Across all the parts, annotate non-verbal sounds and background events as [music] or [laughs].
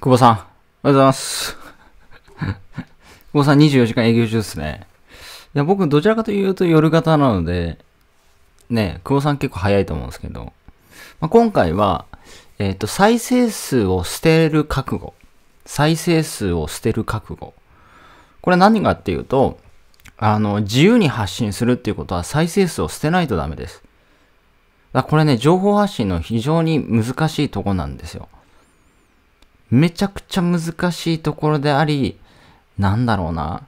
久保さん、おはようございます。[laughs] 久保さん24時間営業中ですね。いや、僕どちらかというと夜型なので、ね、久保さん結構早いと思うんですけど、まあ、今回は、えっ、ー、と、再生数を捨てる覚悟。再生数を捨てる覚悟。これ何かっていうと、あの、自由に発信するっていうことは再生数を捨てないとダメです。これね、情報発信の非常に難しいとこなんですよ。めちゃくちゃ難しいところであり、なんだろうな、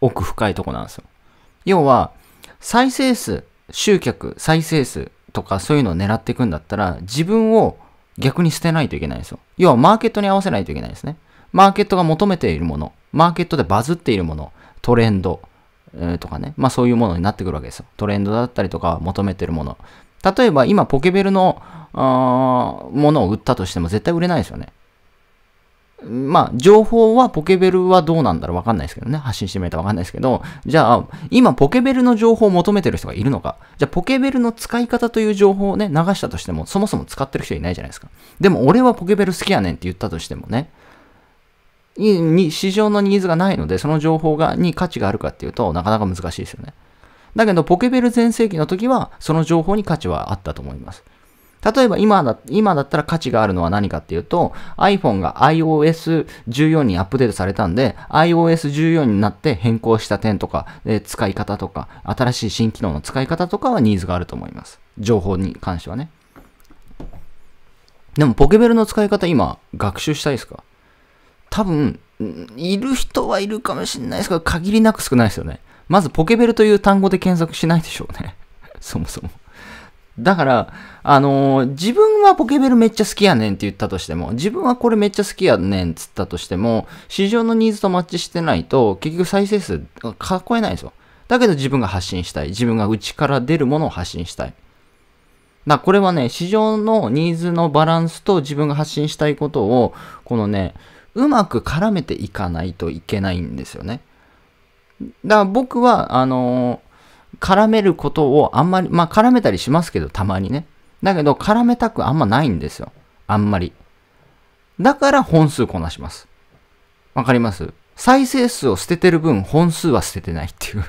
奥深いとこなんですよ。要は、再生数、集客、再生数とかそういうのを狙っていくんだったら、自分を逆に捨てないといけないんですよ。要はマーケットに合わせないといけないですね。マーケットが求めているもの、マーケットでバズっているもの、トレンド、えー、とかね、まあそういうものになってくるわけですよ。トレンドだったりとか求めてるもの。例えば今ポケベルのものを売ったとしても絶対売れないですよね。まあ、情報はポケベルはどうなんだろうわかんないですけどね。発信してみないとわかんないですけど、じゃあ、今ポケベルの情報を求めてる人がいるのか。じゃあ、ポケベルの使い方という情報をね、流したとしても、そもそも使ってる人いないじゃないですか。でも、俺はポケベル好きやねんって言ったとしてもね、に市場のニーズがないので、その情報がに価値があるかっていうとなかなか難しいですよね。だけど、ポケベル全盛期の時は、その情報に価値はあったと思います。例えば今だ、今だったら価値があるのは何かっていうと、iPhone が iOS14 にアップデートされたんで、iOS14 になって変更した点とか、え使い方とか、新しい新機能の使い方とかはニーズがあると思います。情報に関してはね。でも、ポケベルの使い方今、学習したいですか多分、いる人はいるかもしれないですけど、限りなく少ないですよね。まず、ポケベルという単語で検索しないでしょうね。[laughs] そもそも。だから、あのー、自分はポケベルめっちゃ好きやねんって言ったとしても、自分はこれめっちゃ好きやねんっつったとしても、市場のニーズとマッチしてないと、結局再生数、かっこえないんですよ。だけど自分が発信したい。自分が内から出るものを発信したい。だこれはね、市場のニーズのバランスと自分が発信したいことを、このね、うまく絡めていかないといけないんですよね。だから僕は、あの絡めることをあんまり、まあ絡めたりしますけど、たまにね。だけど、絡めたくあんまないんですよ。あんまり。だから本数こなします。わかります再生数を捨ててる分、本数は捨ててないっていう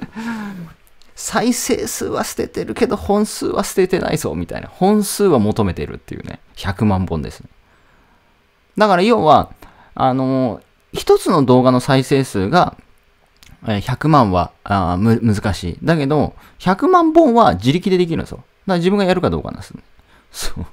[laughs] 再生数は捨ててるけど、本数は捨ててないぞ、みたいな。本数は求めてるっていうね。100万本ですね。だから要は、あのー、一つの動画の再生数が100万はあむ難しい。だけど、100万本は自力でできるんですよ。だから自分がやるかどうかなんです、ね。[laughs] そう。だか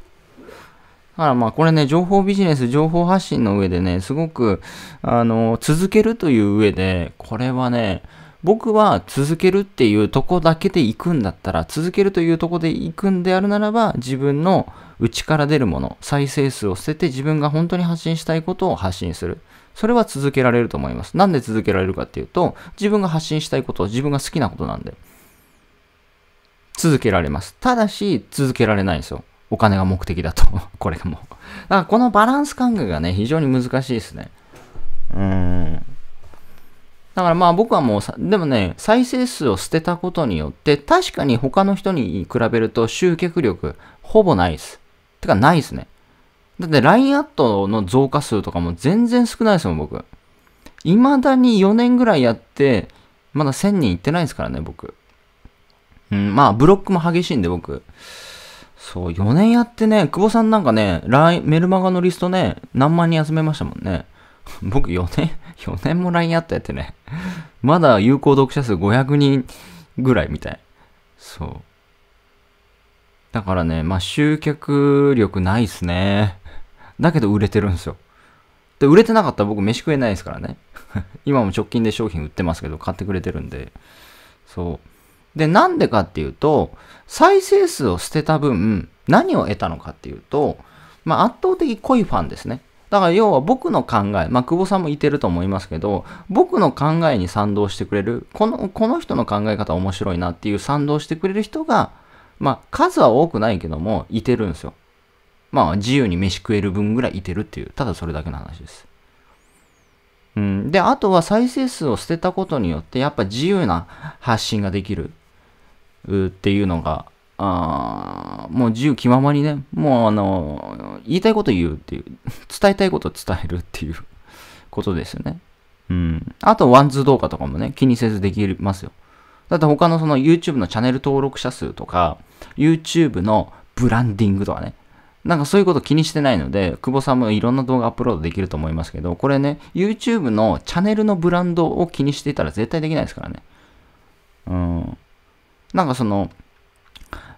らまあこれね、情報ビジネス、情報発信の上でね、すごく、あの、続けるという上で、これはね、僕は続けるっていうとこだけで行くんだったら、続けるというとこで行くんであるならば、自分の内から出るもの、再生数を捨てて自分が本当に発信したいことを発信する。それは続けられると思います。なんで続けられるかっていうと、自分が発信したいこと、自分が好きなことなんで、続けられます。ただし、続けられないんですよ。お金が目的だと。[laughs] これもだからこのバランス感覚がね、非常に難しいですね。うーん。だからまあ僕はもうでもね、再生数を捨てたことによって、確かに他の人に比べると集客力、ほぼないです。てかないですね。だって LINE アットの増加数とかも全然少ないですもん、僕。未だに4年ぐらいやって、まだ1000人いってないですからね、僕。うん、まあ、ブロックも激しいんで、僕。そう、4年やってね、久保さんなんかね、LINE、メルマガのリストね、何万人集めましたもんね。[laughs] 僕4年、4年も LINE アットやってね。まだ有効読者数500人ぐらいみたい。そう。だからね、まあ集客力ないっすね。だけど売れてるんですよ。で、売れてなかったら僕飯食えないですからね。[laughs] 今も直近で商品売ってますけど、買ってくれてるんで。そう。で、なんでかっていうと、再生数を捨てた分、何を得たのかっていうと、まあ圧倒的濃いファンですね。だから要は僕の考え、まあ、久保さんもいてると思いますけど、僕の考えに賛同してくれる、この、この人の考え方面白いなっていう賛同してくれる人がまあ、数は多くないけども、いてるんですよ。まあ、自由に飯食える分ぐらいいてるっていう、ただそれだけの話です。うん、で、あとは再生数を捨てたことによって、やっぱ自由な発信ができるっていうのが、あもう自由気ままにね、もうあの、言いたいこと言うっていう、伝えたいこと伝えるっていうことですよね。うん。あと、ワンズ動画とかもね、気にせずできますよ。だって他のその YouTube のチャンネル登録者数とか、YouTube のブランディングとかね。なんかそういうこと気にしてないので、久保さんもいろんな動画アップロードできると思いますけど、これね、YouTube のチャンネルのブランドを気にしていたら絶対できないですからね。うん。なんかその、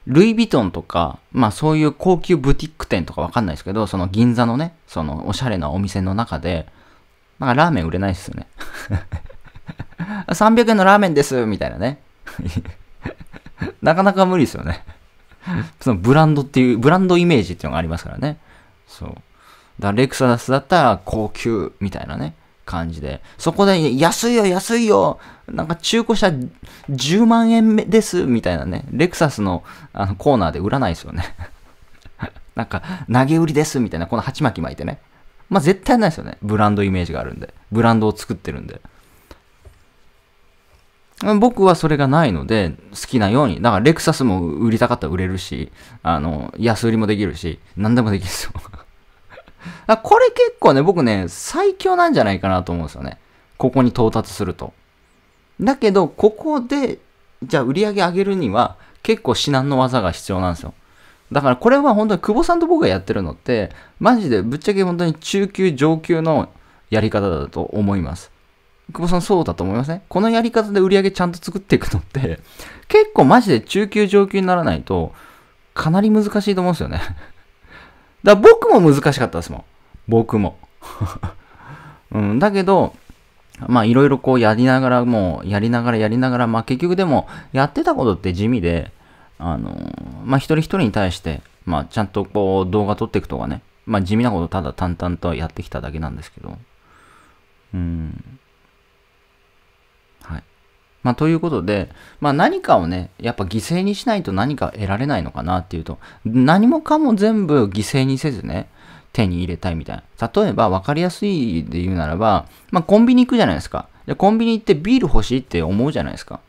ルイ・ヴィトンとか、まあそういう高級ブティック店とかわかんないですけど、その銀座のね、そのおしゃれなお店の中で、なんかラーメン売れないっすよね。300 [laughs] 円のラーメンですみたいなね。[laughs] なかなか無理ですよね。[laughs] そのブランドっていう、ブランドイメージっていうのがありますからね。そう。だレクサスだったら高級みたいなね、感じで。そこで、安いよ、安いよなんか中古車10万円ですみたいなね、レクサスのあのコーナーで売らないですよね。[laughs] なんか、投げ売りですみたいな、この鉢巻き巻いてね。まあ絶対ないですよね。ブランドイメージがあるんで。ブランドを作ってるんで。僕はそれがないので、好きなように。だから、レクサスも売りたかったら売れるし、あの、安売りもできるし、何でもできるんですよ。[laughs] これ結構ね、僕ね、最強なんじゃないかなと思うんですよね。ここに到達すると。だけど、ここで、じゃあ売り上げ上げるには、結構至難の技が必要なんですよ。だからこれは本当に久保さんと僕がやってるのって、マジでぶっちゃけ本当に中級上級のやり方だと思います。久保さんそうだと思いません、ね、このやり方で売り上げちゃんと作っていくのって、[laughs] 結構マジで中級上級にならないと、かなり難しいと思うんですよね。[laughs] だから僕も難しかったですもん。僕も。[laughs] うん、だけど、まあいろいろこうやりながらもうやりながらやりながらまあ結局でもやってたことって地味であのまあ一人一人に対してまあちゃんとこう動画撮っていくとかねまあ地味なことただ淡々とやってきただけなんですけどうんまあ、ということで、まあ、何かをね、やっぱ犠牲にしないと何か得られないのかなっていうと、何もかも全部犠牲にせずね、手に入れたいみたいな。例えば、分かりやすいで言うならば、まあ、コンビニ行くじゃないですか。で、コンビニ行ってビール欲しいって思うじゃないですか。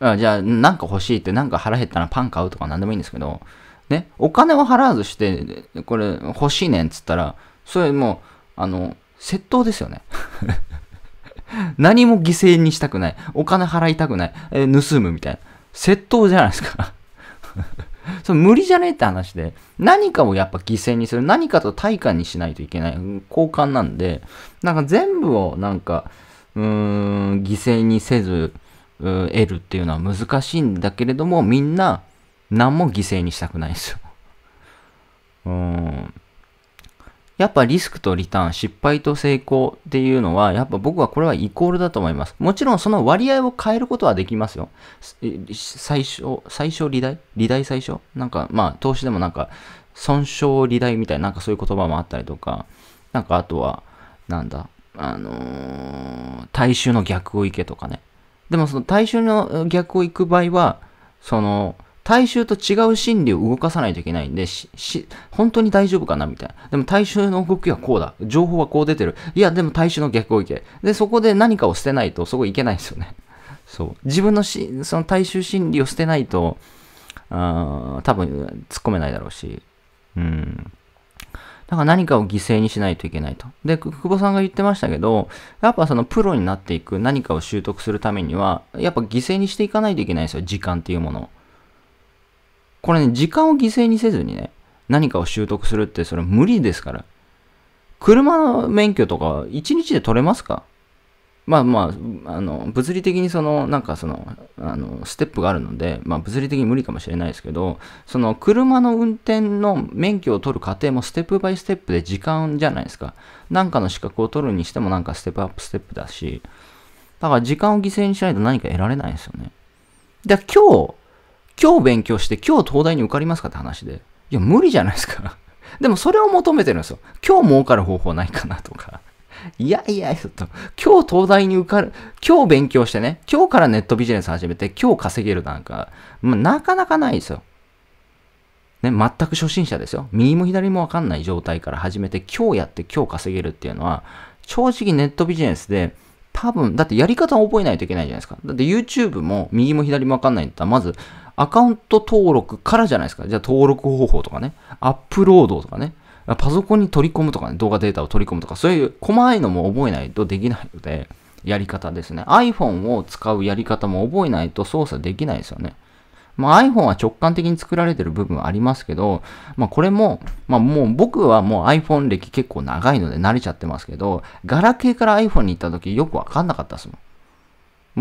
あじゃあ、なんか欲しいって、なんか腹減ったらパン買うとか何でもいいんですけど、ね、お金を払わずして、これ欲しいねんっつったら、それもう、あの、窃盗ですよね何も犠牲にしたくない。お金払いたくない。えー、盗むみたいな。窃盗じゃないですか。[laughs] そ無理じゃねえって話で、何かをやっぱ犠牲にする。何かと対価にしないといけない。交換なんで、なんか全部をなんか、うーん、犠牲にせず、得るっていうのは難しいんだけれども、みんな何も犠牲にしたくないんですよ。うん。やっぱリスクとリターン、失敗と成功っていうのは、やっぱ僕はこれはイコールだと思います。もちろんその割合を変えることはできますよ。最小、最小利大利大最小なんか、まあ、投資でもなんか、損傷利大みたいな、なんかそういう言葉もあったりとか、なんかあとは、なんだ、あのー、大衆の逆を行けとかね。でもその大衆の逆を行く場合は、その、大衆と違う心理を動かさないといけないんで、し、し、本当に大丈夫かなみたいな。でも大衆の動きはこうだ。情報はこう出てる。いや、でも大衆の逆をいけ。で、そこで何かを捨てないと、そこ行けないですよね。[laughs] そう。自分のし、その大衆心理を捨てないと、あ多分突っ込めないだろうし。うん。だから何かを犠牲にしないといけないと。で、久保さんが言ってましたけど、やっぱそのプロになっていく何かを習得するためには、やっぱ犠牲にしていかないといけないんですよ、時間っていうものこれね、時間を犠牲にせずにね、何かを習得するってそれ無理ですから。車の免許とか1日で取れますかまあまあ、あの、物理的にその、なんかその、あの、ステップがあるので、まあ物理的に無理かもしれないですけど、その車の運転の免許を取る過程もステップバイステップで時間じゃないですか。なんかの資格を取るにしてもなんかステップアップステップだし、だから時間を犠牲にしないと何か得られないですよね。で、今日、今日勉強して今日東大に受かりますかって話で。いや、無理じゃないですか。[laughs] でもそれを求めてるんですよ。今日儲かる方法ないかなとか。いやいや、ちょっと、今日東大に受かる、今日勉強してね、今日からネットビジネス始めて、今日稼げるなんか、まあ、なかなかないですよ。ね、全く初心者ですよ。右も左もわかんない状態から始めて、今日やって今日稼げるっていうのは、正直ネットビジネスで、多分、だってやり方を覚えないといけないじゃないですか。だって YouTube も右も左もわかんないんだったら、まずアカウント登録からじゃないですか。じゃあ登録方法とかね、アップロードとかね、パソコンに取り込むとかね、動画データを取り込むとか、そういう細いのも覚えないとできないので、やり方ですね。iPhone を使うやり方も覚えないと操作できないですよね。まあ、iPhone は直感的に作られてる部分ありますけど、まあ、これも、まあ、もう僕はもう iPhone 歴結構長いので慣れちゃってますけど、ガラケーから iPhone に行った時よくわかんなかったですもん。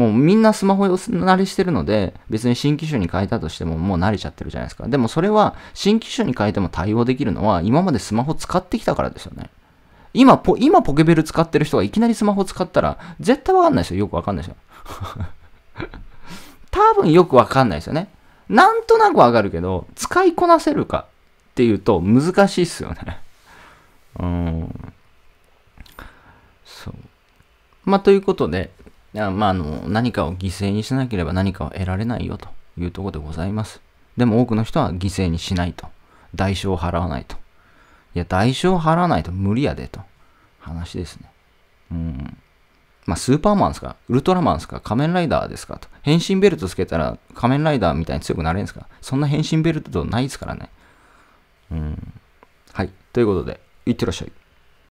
もうみんなスマホを慣れしてるので、別に新機種に変えたとしてももう慣れちゃってるじゃないですか。でもそれは新機種に変えても対応できるのは今までスマホ使ってきたからですよね。今ポ、今ポケベル使ってる人がいきなりスマホ使ったら絶対わかんないですよ。よくわかんないですよ。[laughs] 多分よくわかんないですよね。なんとなくわかるけど、使いこなせるかっていうと難しいっすよね。[laughs] うん。そう。まあ、ということで、まあ、あの、何かを犠牲にしなければ何かを得られないよというとこでございます。でも多くの人は犠牲にしないと。代償を払わないと。いや、代償を払わないと無理やでと。話ですね。うん。まあ、スーパーマンですかウルトラマンですか仮面ライダーですかと。変身ベルトつけたら仮面ライダーみたいに強くなれるんですかそんな変身ベルトないですからね。うん。はい。ということで、いってらっしゃい。